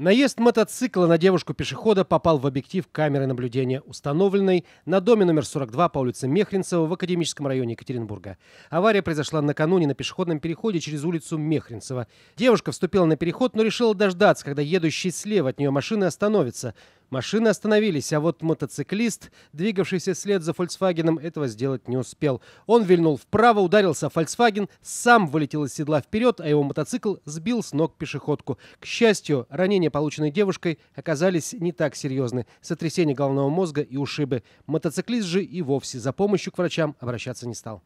Наезд мотоцикла на девушку-пешехода попал в объектив камеры наблюдения, установленной на доме номер 42 по улице Мехринцева в Академическом районе Екатеринбурга. Авария произошла накануне на пешеходном переходе через улицу Мехринцева. Девушка вступила на переход, но решила дождаться, когда едущий слева от нее машины остановится. Машины остановились, а вот мотоциклист, двигавшийся вслед за «Фольксвагеном», этого сделать не успел. Он вильнул вправо, ударился о «Фольксваген», сам вылетел из седла вперед, а его мотоцикл сбил с ног пешеходку. К счастью, ранения, полученные девушкой, оказались не так серьезны. Сотрясение головного мозга и ушибы. Мотоциклист же и вовсе за помощью к врачам обращаться не стал.